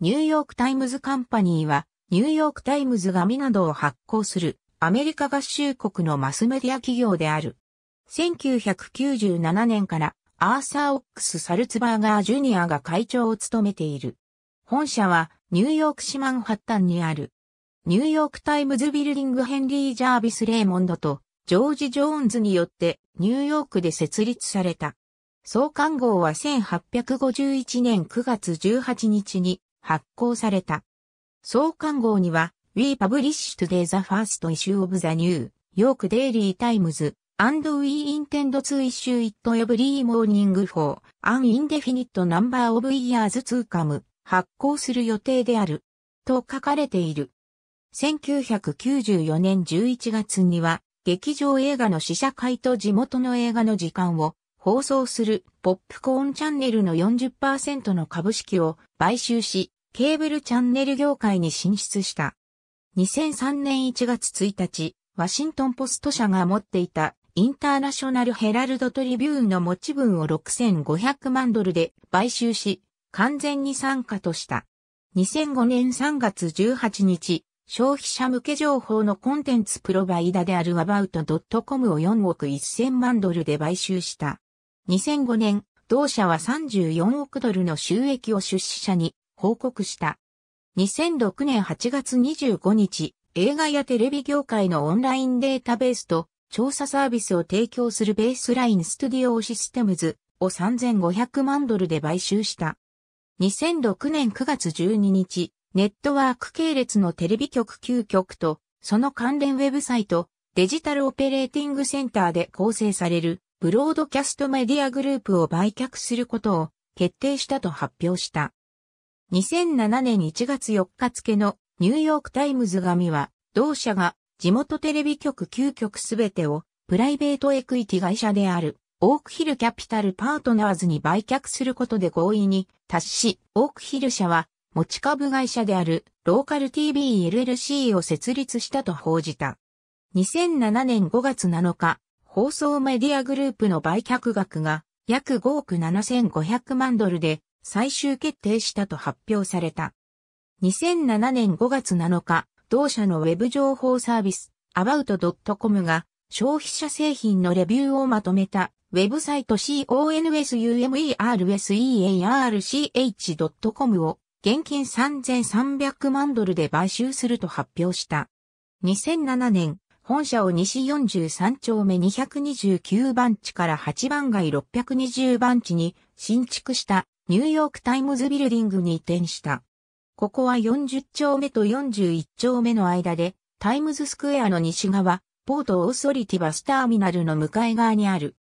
ニューヨークタイムズカンパニーは、ニューヨークタイムズ紙などを発行するアメリカ合衆国のマスメディア企業である。1997年からアーサー・オックス・サルツバーガー・ジュニアが会長を務めている。本社はニューヨーク市マンハッタンにある。ニューヨークタイムズビルディングヘンリー・ジャービス・レーモンドとジョージ・ジョーンズによってニューヨークで設立された。創刊号は1851年9月18日に発行された。創刊号には、We p u b l i s h t o d a y the first issue of the New York Daily Times, and we intend to issue it every morning for an indefinite number of years to come, 発行する予定である。と書かれている。1994年11月には、劇場映画の試写会と地元の映画の時間を放送するポップコーンチャンネルの40%の株式を買収し、ケーブルチャンネル業界に進出した。2003年1月1日、ワシントンポスト社が持っていたインターナショナルヘラルドトリビューンの持ち分を6500万ドルで買収し、完全に参加とした。2005年3月18日、消費者向け情報のコンテンツプロバイダである about.com を4億1000万ドルで買収した。2005年、同社は34億ドルの収益を出資者に報告した。2006年8月25日、映画やテレビ業界のオンラインデータベースと調査サービスを提供するベースラインストゥディオシステムズを3500万ドルで買収した。2006年9月12日、ネットワーク系列のテレビ局9局と、その関連ウェブサイト、デジタルオペレーティングセンターで構成される、ブロードキャストメディアグループを売却することを決定したと発表した。2007年1月4日付のニューヨークタイムズ紙は、同社が地元テレビ局9局すべてをプライベートエクイティ会社であるオークヒルキャピタルパートナーズに売却することで合意に達し、オークヒル社は持ち株会社であるローカル TVLLC を設立したと報じた。2007年5月7日、放送メディアグループの売却額が約5億7500万ドルで最終決定したと発表された。2007年5月7日、同社のウェブ情報サービス about.com が消費者製品のレビューをまとめたウェブサイト consumersearch.com を現金3300万ドルで買収すると発表した。2007年、本社を西43丁目229番地から8番街620番地に新築したニューヨークタイムズビルディングに移転した。ここは40丁目と41丁目の間で、タイムズスクエアの西側、ポートオーソリティバスターミナルの向かい側にある。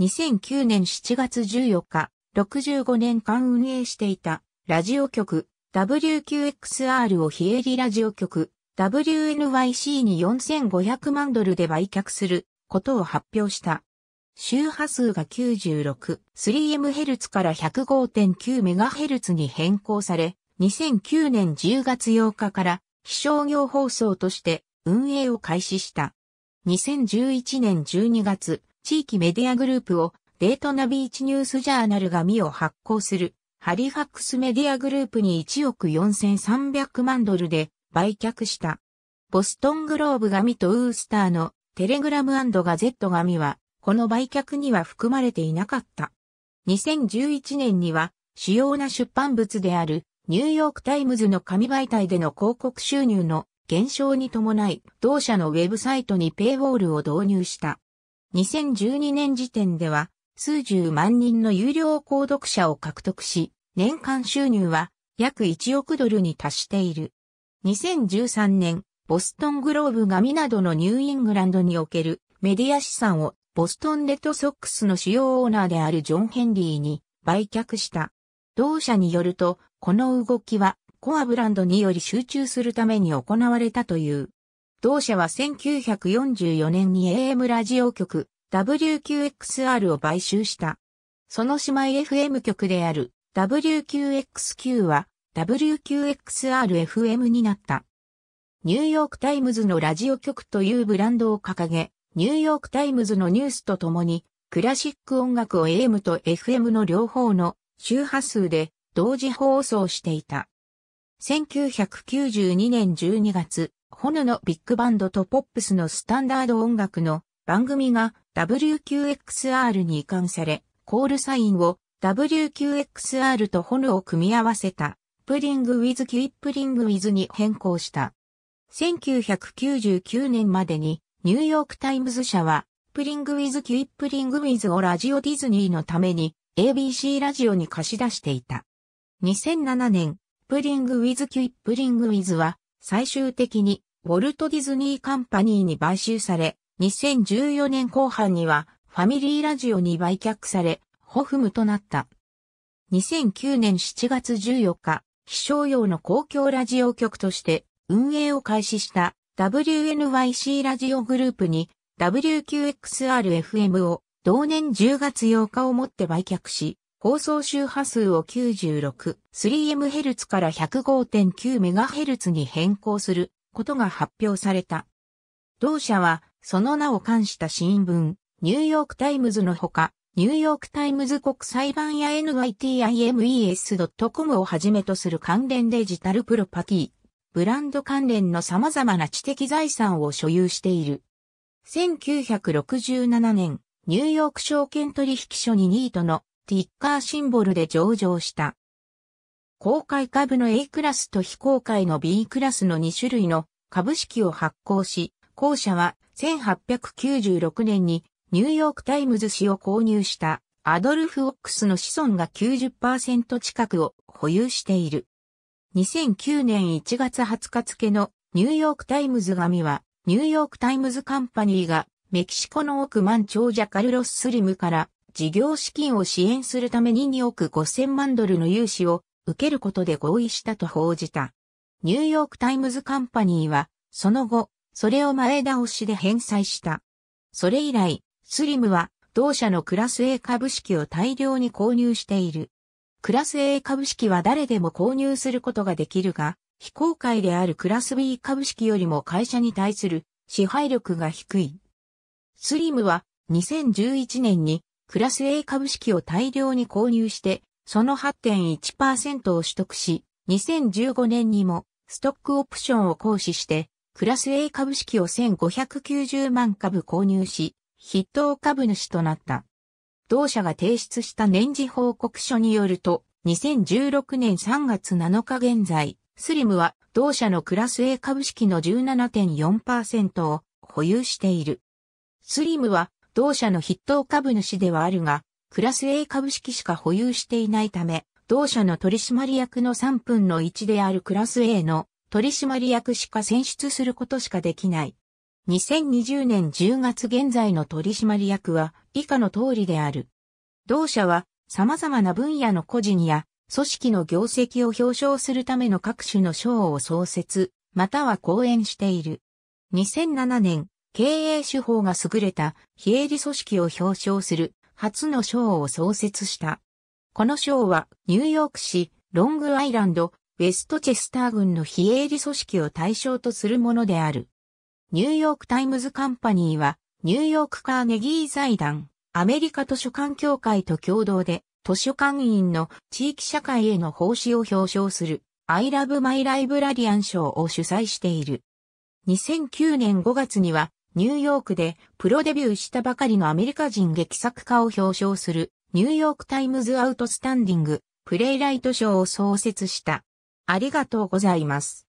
2009年7月14日、65年間運営していた、ラジオ局、WQXR を非営利ラジオ局、WNYC に4500万ドルで売却することを発表した。周波数が 96.3MHz から 105.9MHz に変更され、2009年10月8日から非商業放送として運営を開始した。2011年12月、地域メディアグループをデートナビーチニュースジャーナルが見を発行するハリファックスメディアグループに1億4300万ドルで売却した。ボストングローブ紙とウースターのテレグラムガゼット紙はこの売却には含まれていなかった。2011年には、主要な出版物であるニューヨークタイムズの紙媒体での広告収入の減少に伴い、同社のウェブサイトにペイウォールを導入した。2012年時点では、数十万人の有料購読者を獲得し、年間収入は約1億ドルに達している。2013年、ボストングローブ紙などのニューイングランドにおけるメディア資産をボストンレッドソックスの主要オーナーであるジョン・ヘンリーに売却した。同社によると、この動きはコアブランドにより集中するために行われたという。同社は1944年に AM ラジオ局 WQXR を買収した。その姉妹 FM 局である WQXQ は WQXRFM になった。ニューヨークタイムズのラジオ局というブランドを掲げ、ニューヨークタイムズのニュースとともに、クラシック音楽を AM と FM の両方の周波数で同時放送していた。1992年12月、ホヌのビッグバンドとポップスのスタンダード音楽の番組が WQXR に移管され、コールサインを WQXR とホヌを組み合わせた、プリングウィズキュイップリングウィズに変更した。1999年までにニューヨークタイムズ社は、プリングウィズ・キュイップリングウィズをラジオディズニーのために ABC ラジオに貸し出していた。2007年、プリングウィズ・キュイップリングウィズは最終的にウォルト・ディズニー・カンパニーに買収され、2014年後半にはファミリーラジオに売却され、ホフムとなった。2009年7月14日、非商用の公共ラジオ局として運営を開始した WNYC ラジオグループに WQXRFM を同年10月8日をもって売却し、放送周波数を 96.3MHz から 105.9MHz に変更することが発表された。同社はその名を冠した新聞、ニューヨークタイムズのほか、ニューヨークタイムズ国際版や NYTIMES.com をはじめとする関連デジタルプロパティ、ブランド関連の様々な知的財産を所有している。1967年、ニューヨーク証券取引所にニートのティッカーシンボルで上場した。公開株の A クラスと非公開の B クラスの2種類の株式を発行し、後者は1896年にニューヨークタイムズ誌を購入したアドルフ・オックスの子孫が90%近くを保有している。2009年1月20日付のニューヨークタイムズ紙は、ニューヨークタイムズカンパニーがメキシコの億万長者カルロス・スリムから事業資金を支援するために2億5000万ドルの融資を受けることで合意したと報じた。ニューヨークタイムズカンパニーは、その後、それを前倒しで返済した。それ以来、スリムは同社のクラス A 株式を大量に購入している。クラス A 株式は誰でも購入することができるが、非公開であるクラス B 株式よりも会社に対する支配力が低い。スリムは2011年にクラス A 株式を大量に購入して、その8.1%を取得し、2015年にもストックオプションを行使して、クラス A 株式を1590万株購入し、筆頭株主となった。同社が提出した年次報告書によると、2016年3月7日現在、スリムは同社のクラス A 株式の17.4%を保有している。スリムは同社の筆頭株主ではあるが、クラス A 株式しか保有していないため、同社の取締役の3分の1であるクラス A の取締役しか選出することしかできない。2020年10月現在の取締役は、以下の通りである。同社は様々な分野の個人や組織の業績を表彰するための各種の賞を創設、または講演している。2007年、経営手法が優れた非営利組織を表彰する初の賞を創設した。この賞はニューヨーク市ロングアイランド、ウェストチェスター郡の非営利組織を対象とするものである。ニューヨークタイムズカンパニーはニューヨークカーネギー財団、アメリカ図書館協会と共同で、図書館員の地域社会への奉仕を表彰する、I Love My Librarian 賞を主催している。2009年5月には、ニューヨークでプロデビューしたばかりのアメリカ人劇作家を表彰する、ニューヨークタイムズアウトスタンディング、プレイライト賞を創設した。ありがとうございます。